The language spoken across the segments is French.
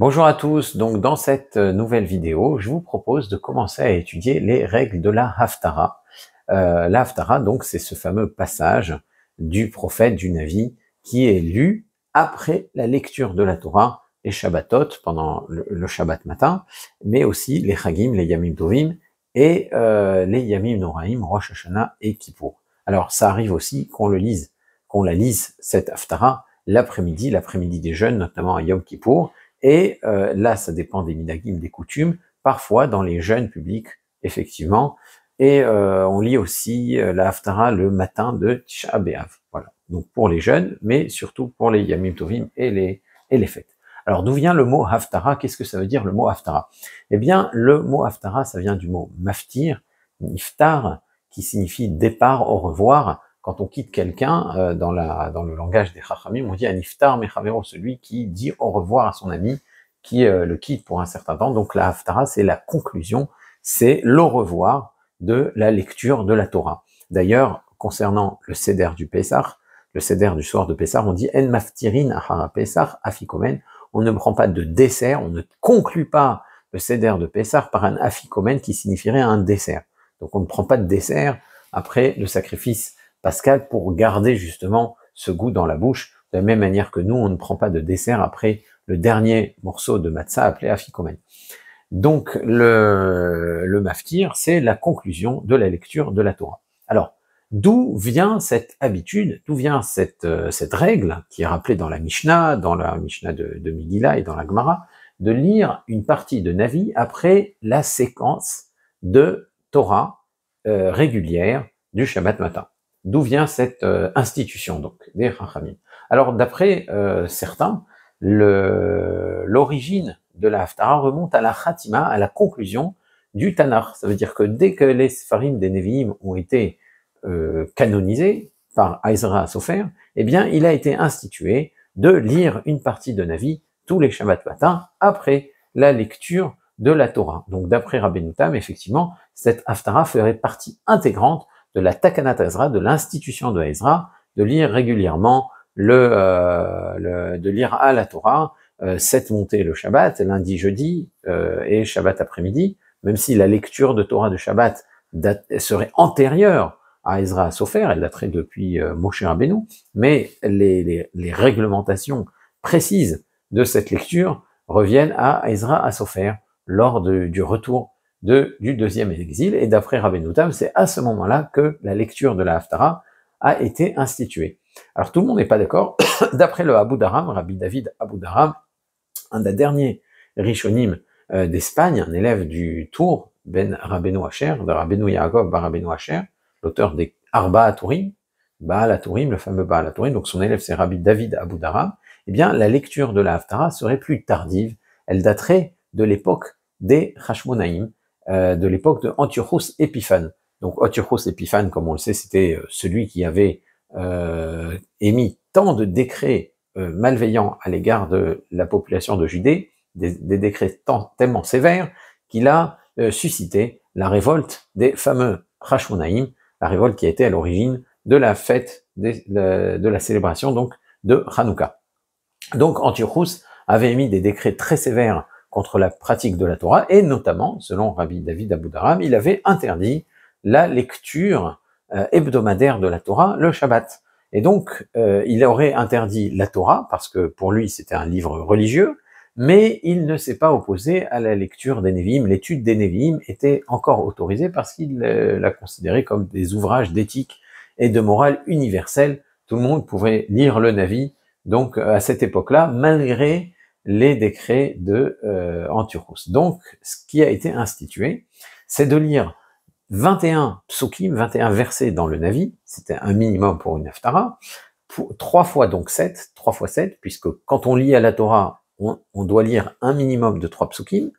Bonjour à tous, donc dans cette euh, nouvelle vidéo, je vous propose de commencer à étudier les règles de la Haftara. Euh, la Haftara, donc, c'est ce fameux passage du prophète du Navi qui est lu après la lecture de la Torah, les Shabbatot pendant le, Shabbat matin, mais aussi les Chagim, les Yamim Tovim et euh, les Yamim Noraim, Rosh Hashanah et Kippur. Alors ça arrive aussi qu'on le lise, qu'on la lise cette Haftara l'après-midi, l'après-midi des jeunes, notamment à Yom Kippour, et euh, là, ça dépend des minagim, des coutumes, parfois dans les jeunes publics, effectivement. Et euh, on lit aussi euh, la haftara le matin de Tisha B'Av. Voilà. Donc pour les jeunes, mais surtout pour les Yamim Tovim et les, et les fêtes. Alors d'où vient le mot haftara Qu'est-ce que ça veut dire le mot haftara Eh bien, le mot haftara, ça vient du mot maftir, niftar, qui signifie départ, au revoir, quand on quitte quelqu'un, euh, dans, la, dans le langage des Chachamim, on dit Aniftar Mechavero, celui qui dit au revoir à son ami, qui euh, le quitte pour un certain temps. Donc la Haftara, c'est la conclusion, c'est l'au revoir de la lecture de la Torah. D'ailleurs, concernant le Seder du Pessah, le Seder du soir de Pessah, on dit En maftirin ahara Pessah afikomen. On ne prend pas de dessert, on ne conclut pas le Seder de Pessah par un afikomen qui signifierait un dessert. Donc on ne prend pas de dessert après le sacrifice Pascal pour garder justement ce goût dans la bouche, de la même manière que nous, on ne prend pas de dessert après le dernier morceau de matzah appelé afikomen. Donc le, le maftir, c'est la conclusion de la lecture de la Torah. Alors, d'où vient cette habitude, d'où vient cette, euh, cette règle qui est rappelée dans la Mishnah, dans la Mishnah de, de et dans la Gemara, de lire une partie de Navi après la séquence de Torah euh, régulière du Shabbat matin. D'où vient cette euh, institution donc des rachamim Alors d'après euh, certains, l'origine de la Haftara remonte à la Khatima, à la conclusion du Tanar. Ça veut dire que dès que les Sfarim des Nevi'im ont été canonisées euh, canonisés par Aizra Sofer, eh bien il a été institué de lire une partie de Navi tous les Shabbat matin après la lecture de la Torah. Donc d'après Rabbi Tam, effectivement, cette Haftara ferait partie intégrante de la Takanat Ezra, de l'institution de Ezra, de lire régulièrement le, euh, de lire à la Torah cette euh, montée le Shabbat, lundi, jeudi euh, et Shabbat après-midi, même si la lecture de Torah de Shabbat serait antérieure à Ezra à Sofer, elle daterait depuis Moshe Rabbeinu, mais les, les, réglementations précises de cette lecture reviennent à Ezra à Sofer lors du retour du deuxième exil. Et d'après Rabbi Tam, c'est à ce moment-là que la lecture de la Haftara a été instituée. Alors tout le monde n'est pas d'accord. d'après le Abu Dharam, Rabbi David Abu Dharam, un des derniers Rishonim euh, d'Espagne, un élève du Tour, Ben Rabbeinu Asher, de Rabbeinu Yaakov Bar ben l'auteur des Arba Atourim, Baal Aturim, le fameux Baal Aturim, donc son élève c'est Rabbi David Abu Dharam, eh bien la lecture de la Haftara serait plus tardive, elle daterait de l'époque des Hashmonaïm, euh, de l'époque de Antiochus Épiphane. Donc Antiochus Épiphane, comme on le sait, c'était euh, celui qui avait euh, émis tant de décrets malveillants à l'égard de la population de Judée, des, décrets tant, tellement sévères qu'il a suscité la révolte des fameux Hashmonaïm, la révolte qui a été à l'origine de la fête de, de, la célébration donc de Hanouka. Donc Antiochus avait émis des décrets très sévères contre la pratique de la Torah, et notamment, selon Rabbi David Dharam, il avait interdit la lecture euh, hebdomadaire de la Torah le Shabbat. Et donc, euh, il aurait interdit la Torah, parce que pour lui c'était un livre religieux, mais il ne s'est pas opposé à la lecture des Nevi'im. L'étude des Nevi'im était encore autorisée parce qu'il euh, l'a considérait comme des ouvrages d'éthique et de morale universelle. Tout le monde pouvait lire le Navi, donc à cette époque-là, malgré les décrets de euh, Antiochus. Donc, ce qui a été institué, c'est de lire 21 psukim, 21 versets dans le Navi, c'était un minimum pour une haftara, pour, 3 fois donc 7, 3 fois 7, puisque quand on lit à la Torah, on, doit lire un minimum de 3 psukim,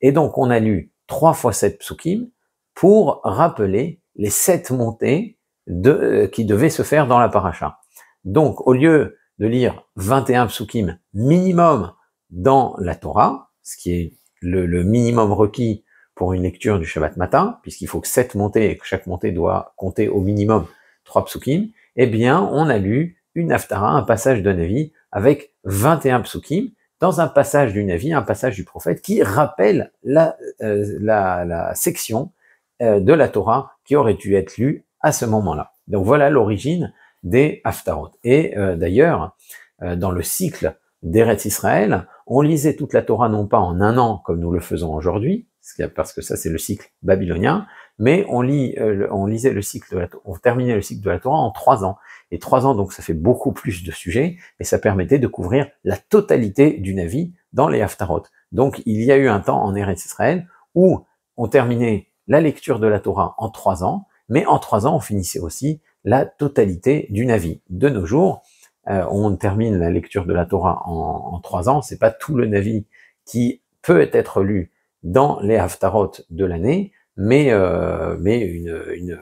et donc on a lu 3 fois 7 psukim pour rappeler les 7 montées de, euh, qui devaient se faire dans la paracha. Donc, au lieu de lire 21 psukim minimum dans la Torah, ce qui est le, minimum requis pour une lecture du Shabbat matin, puisqu'il faut que 7 montées et que chaque montée doit compter au minimum 3 psukim, eh bien, on a lu une haftara, un passage de Navi, avec 21 psukim, dans un passage du Navi, un passage du prophète qui rappelle la, euh, section euh, de la Torah qui aurait dû être lue à ce moment-là. Donc voilà l'origine des Haftarot. Et euh, d'ailleurs, euh, dans le cycle d'Eretz Israël, on lisait toute la Torah non pas en un an comme nous le faisons aujourd'hui, parce que ça c'est le cycle babylonien, mais on, lit, euh, on lisait le cycle, on terminait le cycle de la Torah en trois ans. Et trois ans, donc ça fait beaucoup plus de sujets, et ça permettait de couvrir la totalité du Navi dans les Haftarot. Donc il y a eu un temps en Eretz Israël où on terminait la lecture de la Torah en trois ans, mais en trois ans, on finissait aussi la totalité du Navi. De nos jours, euh, on termine la lecture de la Torah en, trois ans. C'est pas tout le Navi qui peut être lu dans les Haftarot de l'année, mais, euh, mais une,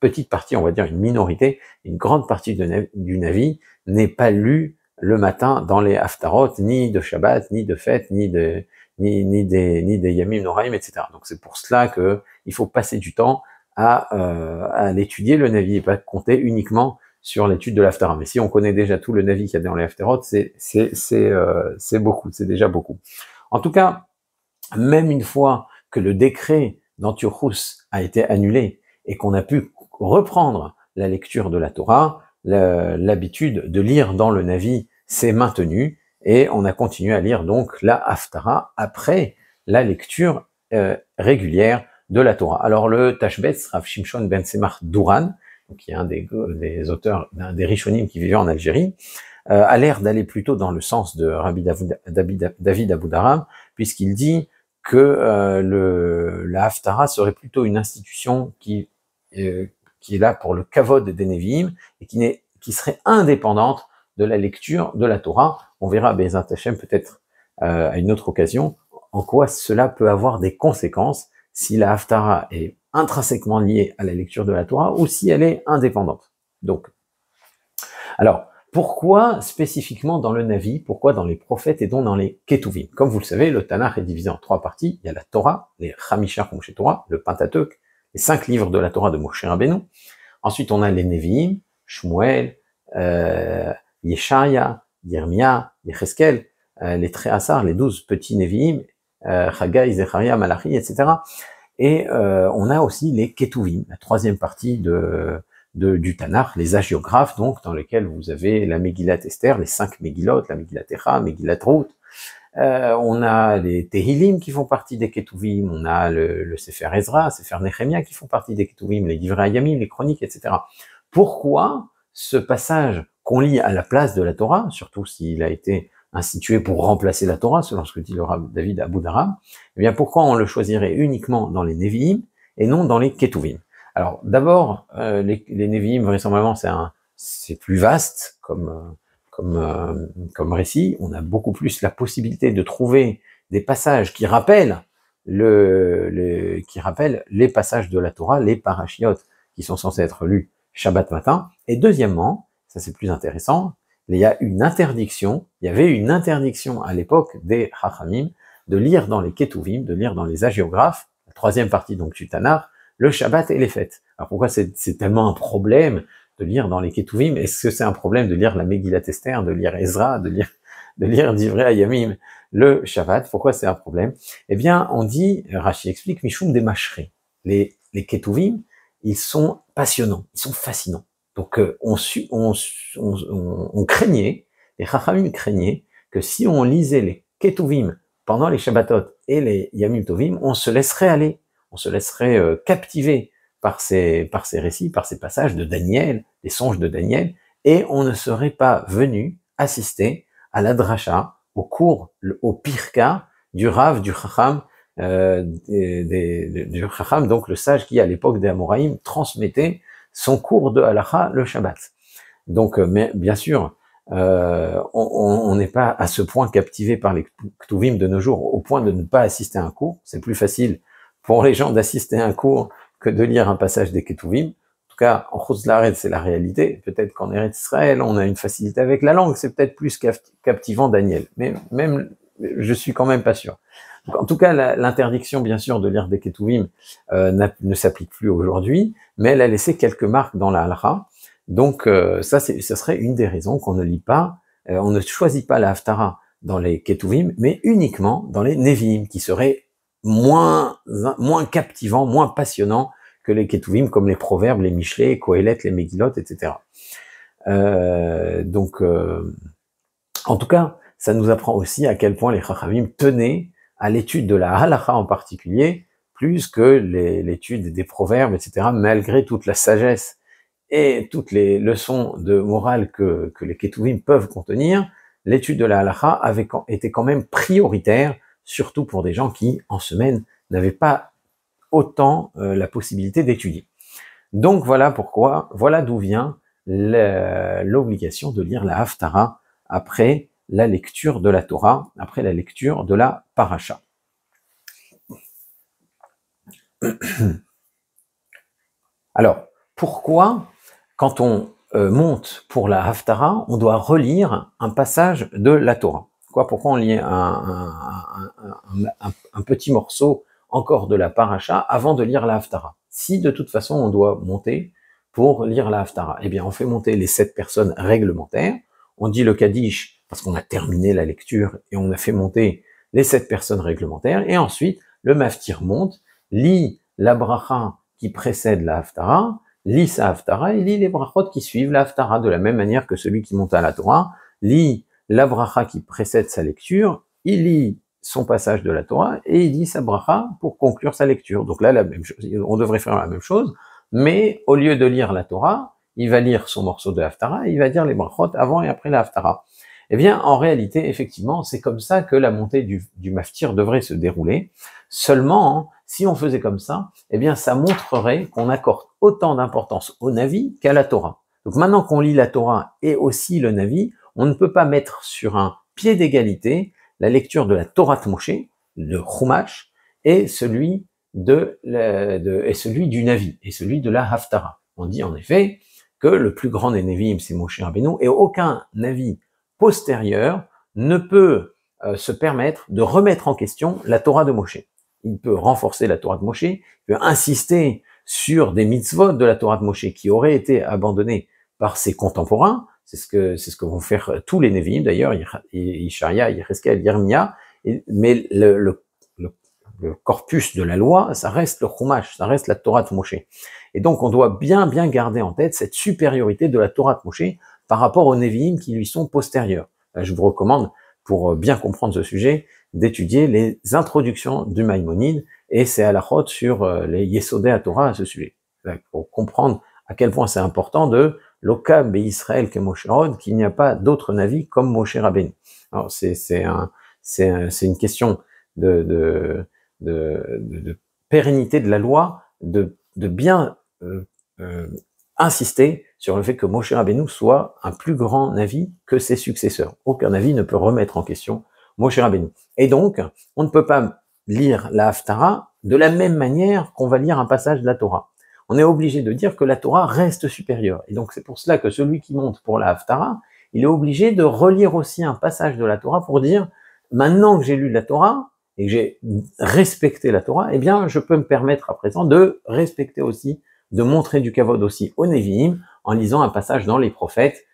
petite partie, on va dire une minorité, une grande partie du Navi n'est pas lu le matin dans les Haftarot, ni de Shabbat, ni de fête, ni, de, ni, des, ni des Yamim Noraim, etc. Donc c'est pour cela que il faut passer du temps à, euh, à l'étudier le Navi et pas compter uniquement sur l'étude de l'Aftara. Mais si on connaît déjà tout le Navi qu'il y a dans les Aftarot, c'est c'est c'est euh, c'est beaucoup, c'est déjà beaucoup. En tout cas, même une fois que le décret d'Antiochus a été annulé et qu'on a pu reprendre la lecture de la Torah, l'habitude de lire dans le Navi s'est maintenue et on a continué à lire donc la Haftara après la lecture euh, régulière de la Torah. Alors le Tashbet, Rav Shimshon ben Semar Duran, qui est un des, auteurs, un des Rishonim qui vivait en Algérie, euh, a l'air d'aller plutôt dans le sens de Rabbi David Aboudaram, puisqu'il dit que euh, le, la Haftara serait plutôt une institution qui, euh, qui est là pour le kavod des Nevi'im et qui, qui serait indépendante de la lecture de la Torah. On verra Bezat Hashem peut-être à une autre occasion en quoi cela peut avoir des conséquences si la Haftara est intrinsèquement liée à la lecture de la Torah ou si elle est indépendante. Donc, alors, pourquoi spécifiquement dans le Navi, pourquoi dans les prophètes et donc dans les Ketuvim Comme vous le savez, le Tanakh est divisé en trois parties. Il y a la Torah, les Hamishar chez Torah, le Pentateuch, les cinq livres de la Torah de Moshe Rabbeinu. Ensuite, on a les Nevi'im, Shmuel, euh, Yeshaya, Yermia, Yecheskel, euh, les Tréhassar, les douze petits Nevi'im, Raga, euh, Zecharia, Malachi, etc. Et euh, on a aussi les Ketuvim, la troisième partie du Tanakh, les hagiographes, donc, dans lesquels vous avez la Megillat Esther, les cinq Megillot, la Megillat Echa, Megillat Ruth. Euh, on a les Tehilim qui font partie des Ketuvim, on a le, Sefer Ezra, Sefer Nechemia qui font partie des Ketuvim, les Livres les chroniques, etc. Pourquoi ce passage qu'on lit à la place de la Torah, surtout s'il a été institué pour remplacer la Torah, selon ce que dit le David Abu Dharam, eh bien pourquoi on le choisirait uniquement dans les Nevi'im et non dans les Ketuvim Alors d'abord, euh, les, les Nevi'im, vraisemblablement, c'est un c'est plus vaste comme euh, comme euh, comme récit. On a beaucoup plus la possibilité de trouver des passages qui rappellent le, qui rappellent les passages de la Torah, les parachiotes qui sont censés être lus Shabbat matin. Et deuxièmement, ça c'est plus intéressant, il y a une interdiction, il y avait une interdiction à l'époque des rachamim, de lire dans les Ketuvim, de lire dans les agiographes, la troisième partie donc du Tanar, le Shabbat et les fêtes. Alors pourquoi c'est tellement un problème de lire dans les Ketuvim Est-ce que c'est un problème de lire la Megillat Esther, de lire Ezra, de lire de lire Yamim le Shabbat. Pourquoi c'est un problème Eh bien, on dit, Rashi explique, Mishum des mâcheries. Les, les Ketuvim, ils sont passionnants, ils sont fascinants. Donc euh, on, on, on, craignait, les Chachamim craignaient que si on lisait les Ketuvim pendant les Shabbatot et les Yamim Tovim, on se laisserait aller, on se laisserait euh, captiver par ces, par ces récits, par ces passages de Daniel, des songes de Daniel, et on ne serait pas venu assister à la drasha, au cours, au pirka du Rav, du Chacham, euh, du Chacham, donc le sage qui à l'époque des Amoraïm transmettait son cours de halacha le Shabbat. Donc, euh, mais bien sûr, euh, on n'est pas à ce point captivé par les Ketuvim de nos jours, au point de ne pas assister à un cours. C'est plus facile pour les gens d'assister à un cours que de lire un passage des Ketuvim. En tout cas, en Khuzlaret, c'est la réalité. Peut-être qu'en Eretz Israël, on a une facilité avec la langue. C'est peut-être plus captivant Daniel. Mais même, je suis quand même pas sûr en tout cas, l'interdiction, bien sûr, de lire des Ketuvim euh, ne s'applique plus aujourd'hui, mais elle a laissé quelques marques dans la halra. Donc, euh, ça, serait une des raisons qu'on ne lit pas, euh, on ne choisit pas la haftara dans les Ketuvim, mais uniquement dans les Nevim, qui seraient moins, moins captivants, moins passionnants que les Ketuvim, comme les Proverbes, les Michelets, les Kohelet, les Mégilotes, etc. donc, en tout cas, ça nous apprend aussi à quel point les Chachamim tenaient à l'étude de la halacha en particulier, plus que l'étude des proverbes, etc., malgré toute la sagesse et toutes les leçons de morale que, les Ketuvim peuvent contenir, l'étude de la halacha avait, était quand même prioritaire, surtout pour des gens qui, en semaine, n'avaient pas autant euh, la possibilité d'étudier. Donc voilà pourquoi, voilà d'où vient l'obligation de lire la Haftara après la lecture de la Torah, après la lecture de la paracha. Alors, pourquoi, quand on euh, monte pour la Haftara, on doit relire un passage de la Torah Quoi, Pourquoi on lit un, petit morceau encore de la paracha avant de lire la Haftara Si de toute façon on doit monter pour lire la Haftara, eh bien on fait monter les sept personnes réglementaires, on dit le Kaddish parce qu'on a terminé la lecture et on a fait monter les sept personnes réglementaires, et ensuite le maftir monte, lit la bracha qui précède la haftara, lit sa haftara et lit les brachot qui suivent la haftara de la même manière que celui qui monte à la Torah lit la bracha qui précède sa lecture, il lit son passage de la Torah et il dit sa bracha pour conclure sa lecture. Donc là, la même chose, on devrait faire la même chose, mais au lieu de lire la Torah, il va lire son morceau de haftara il va dire les brachot avant et après la haftara. Eh bien, en réalité, effectivement, c'est comme ça que la montée du, du maftir devrait se dérouler. Seulement, hein, si on faisait comme ça, eh bien, ça montrerait qu'on accorde autant d'importance au Navi qu'à la Torah. Donc maintenant qu'on lit la Torah et aussi le Navi, on ne peut pas mettre sur un pied d'égalité la lecture de la Torah de Moshe, de Chumash, et celui de, et celui du Navi, et celui de la Haftara. On dit en effet que le plus grand des Nevi'im, c'est Moshe Rabbeinu, et aucun Navi postérieur ne peut euh, se permettre de remettre en question la Torah de Moshe. Il peut renforcer la Torah de Moshe, il peut insister sur des mitzvot de la Torah de Moshe qui auraient été abandonnés par ses contemporains. C'est ce que c'est ce que vont faire euh, tous les Nevi'im d'ailleurs, Isharia, Yerkeskel, Yermia. Mais le, le, le, corpus de la loi, ça reste le Chumash, ça reste la Torah de Moshe. Et donc on doit bien bien garder en tête cette supériorité de la Torah de Moshe par rapport aux Nevi'im qui lui sont postérieurs. Euh, je vous recommande, pour euh, bien comprendre ce sujet, d'étudier les introductions du Maïmonide et c'est la hôte sur euh, les Yesodé à Torah à ce sujet. Pour comprendre à quel point c'est important de l'Okam et Israël que Moshe qu'il n'y a pas d'autres navis comme Moshe Rabbeinu. Alors c'est un, une question de, de, de, pérennité de la loi, de, bien insister sur le fait que Moshe Rabbeinu soit un plus grand Navi que ses successeurs. Aucun Navi ne peut remettre en question Moshe Rabbeinu. Et donc, on ne peut pas lire la Haftara de la même manière qu'on va lire un passage de la Torah. On est obligé de dire que la Torah reste supérieure. Et donc, c'est pour cela que celui qui monte pour la Haftara, il est obligé de relire aussi un passage de la Torah pour dire, maintenant que j'ai lu la Torah, et que j'ai respecté la Torah, eh bien, je peux me permettre à présent de respecter aussi, de montrer du kavod aussi au Nevi'im, en lisant un passage dans les prophètes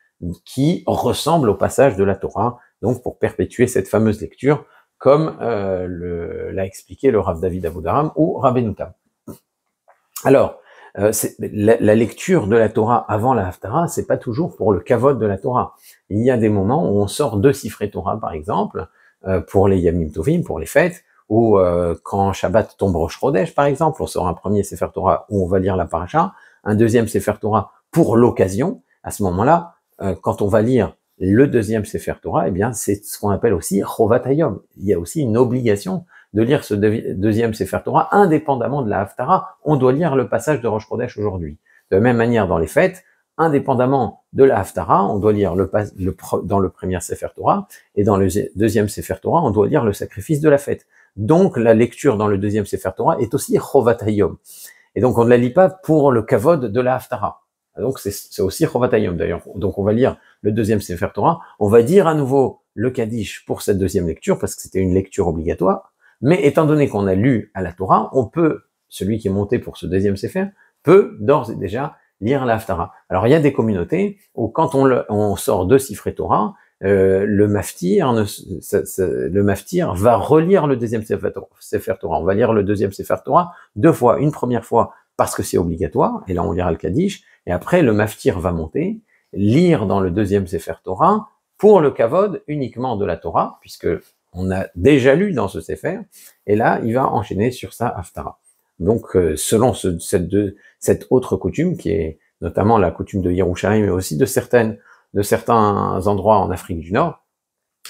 qui ressemble au passage de la Torah, donc pour perpétuer cette fameuse lecture, comme euh, l'a expliqué le Rav David Aboudaram ou Tam. Alors, euh, la, lecture de la Torah avant la ce c'est pas toujours pour le kavod de la Torah. Il y a des moments où on sort deux siffrés Torah, par exemple, euh, pour les Yamim Tovim, pour les fêtes, ou quand Shabbat tombe au Shrodesh, par exemple, on sort un premier Sefer Torah où on va lire la paracha, un deuxième Sefer Torah pour l'occasion, à ce moment-là, euh, quand on va lire le deuxième Sefer Torah, eh bien, c'est ce qu'on appelle aussi Rovatayom. Il y a aussi une obligation de lire ce deuxième Sefer Torah, indépendamment de la Haftara. On doit lire le passage de Rosh Kodesh aujourd'hui. De la même manière, dans les fêtes, indépendamment de la Haftara, on doit lire le, dans le premier Sefer Torah, et dans le deuxième Sefer Torah, on doit lire le sacrifice de la fête. Donc, la lecture dans le deuxième Sefer Torah est aussi Chovatayom. Et donc, on ne la lit pas pour le kavod de la Haftara. Ah, donc c'est aussi Chovatayom d'ailleurs. Donc on va lire le deuxième Sefer Torah, on va dire à nouveau le Kaddish pour cette deuxième lecture, parce que c'était une lecture obligatoire, mais étant donné qu'on a lu à la Torah, on peut, celui qui est monté pour ce deuxième Sefer, peut d'ores et déjà lire l'Aftarah. Alors il y a des communautés où quand on, le, on sort de Sifre Torah, euh, le maftir, ne, le maftir va relire le deuxième Sefer Torah. On va lire le deuxième Sefer Torah deux fois. Une première fois parce que c'est obligatoire, et là on lira le Kaddish, et après, le maftir va monter, lire dans le deuxième séfer Torah, pour le kavod uniquement de la Torah, puisque on a déjà lu dans ce séfer, et là, il va enchaîner sur sa Haftara. Donc, euh, selon cette, autre coutume, qui est notamment la coutume de Yerushalayim, mais aussi de certaines, de certains endroits en Afrique du Nord,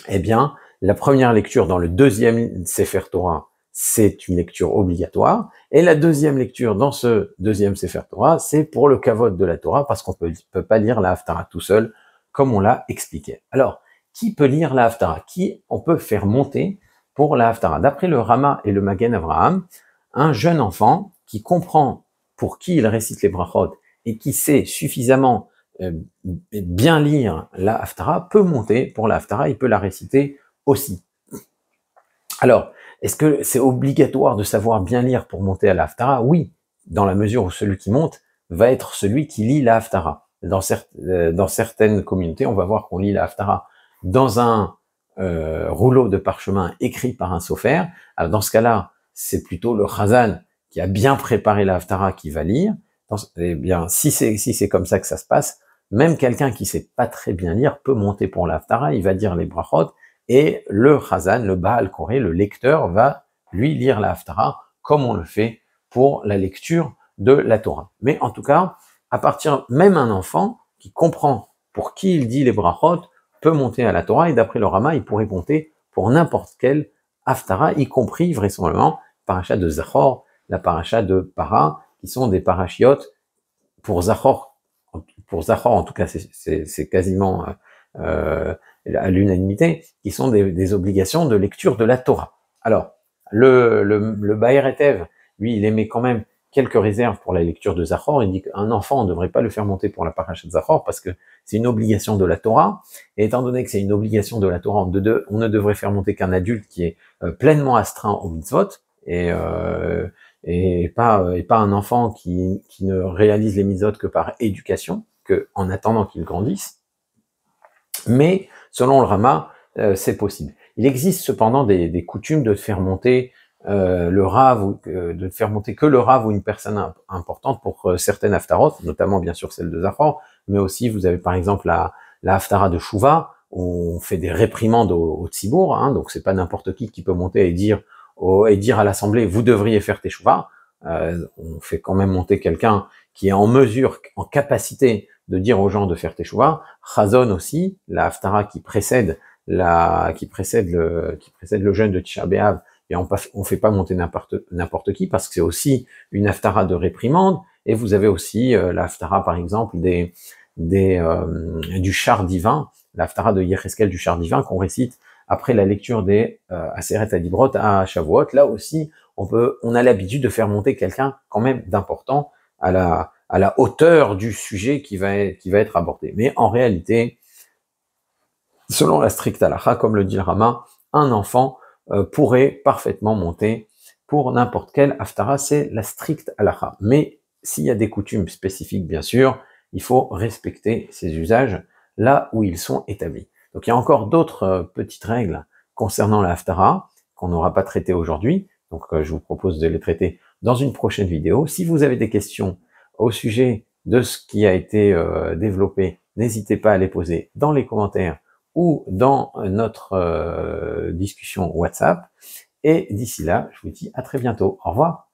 eh bien, la première lecture dans le deuxième séfer Torah c'est une lecture obligatoire. Et la deuxième lecture dans ce deuxième Sefer Torah, c'est pour le kavod de la Torah, parce qu'on ne peut pas lire la Haftara tout seul, comme on l'a expliqué. Alors, qui peut lire la Haftarah Qui on peut faire monter pour la Haftarah D'après le Rama et le Magen Avraham, un jeune enfant qui comprend pour qui il récite les brachot et qui sait suffisamment euh, bien lire la Haftarah peut monter pour la Haftarah, il peut la réciter aussi. Alors, est-ce que c'est obligatoire de savoir bien lire pour monter à l'Aftara Oui, dans la mesure où celui qui monte va être celui qui lit l'Aftara. Dans, euh, certaines communautés, on va voir qu'on lit l'Aftara dans un euh, rouleau de parchemin écrit par un sofer. Alors dans ce cas-là, c'est plutôt le Khazan qui a bien préparé l'Aftara qui va lire. eh bien, si c'est comme ça que ça se passe, même quelqu'un qui sait pas très bien lire peut monter pour l'Aftara, il va dire les brachot, et le Chazan, le Baal Koré, le lecteur, va lui lire la Haftara comme on le fait pour la lecture de la Torah. Mais en tout cas, à partir même un enfant qui comprend pour qui il dit les brachot peut monter à la Torah et d'après le Rama, il pourrait monter pour n'importe quel Haftara, y compris vraisemblablement paracha de Zachor, la paracha de Para, qui sont des parachiotes pour Zachor. Pour Zahor, en tout cas, c'est quasiment euh, euh, à l'unanimité, qui sont des, des, obligations de lecture de la Torah. Alors, le, le, le Baer Etev, lui, il émet quand même quelques réserves pour la lecture de Zachor. Il dit qu'un enfant, on ne devrait pas le faire monter pour la paracha de Zachor parce que c'est une obligation de la Torah. Et étant donné que c'est une obligation de la Torah, on, ne devrait faire monter qu'un adulte qui est euh, pleinement astreint au mitzvot et, euh, et, pas, euh, et pas un enfant qui, qui ne réalise les mitzvot que par éducation, que en attendant qu'il grandisse. Mais Selon le Rama, euh, c'est possible. Il existe cependant des, coutumes de faire monter euh, le rave, ou, de faire monter que le Rav ou une personne importante pour euh, certaines Haftaroth, notamment bien sûr celle de Zahor, mais aussi vous avez par exemple la, la haftara de Chouva, où on fait des réprimandes au, au donc hein, donc c'est pas n'importe qui qui peut monter et dire et dire à l'assemblée vous devriez faire tes euh, », on fait quand même monter quelqu'un qui est en mesure, en capacité de dire aux gens de faire choix, Chazon aussi, la haftara qui précède la, qui précède le, qui précède le jeûne de Tisha et on, ne fait pas monter n'importe qui parce que c'est aussi une haftara de réprimande. Et vous avez aussi euh, la haftara, par exemple, des, des, euh, du char divin, la haftara de Yerkeskel du char divin qu'on récite après la lecture des euh, Aseret Adibrot à Shavuot. Là aussi, on peut, on a l'habitude de faire monter quelqu'un quand même d'important à la, à la hauteur du sujet qui va, être, qui va être abordé. Mais en réalité, selon la stricte halakha, comme le dit le Rama, un enfant euh, pourrait parfaitement monter pour n'importe quel haftara, c'est la stricte halakha. Mais s'il y a des coutumes spécifiques, bien sûr, il faut respecter ces usages là où ils sont établis. Donc il y a encore d'autres euh, petites règles concernant la haftara qu'on n'aura pas traité aujourd'hui. Donc euh, je vous propose de les traiter dans une prochaine vidéo. Si vous avez des questions, au sujet de ce qui a été euh, développé, n'hésitez pas à les poser dans les commentaires ou dans notre euh, discussion WhatsApp. Et d'ici là, je vous dis à très bientôt. Au revoir.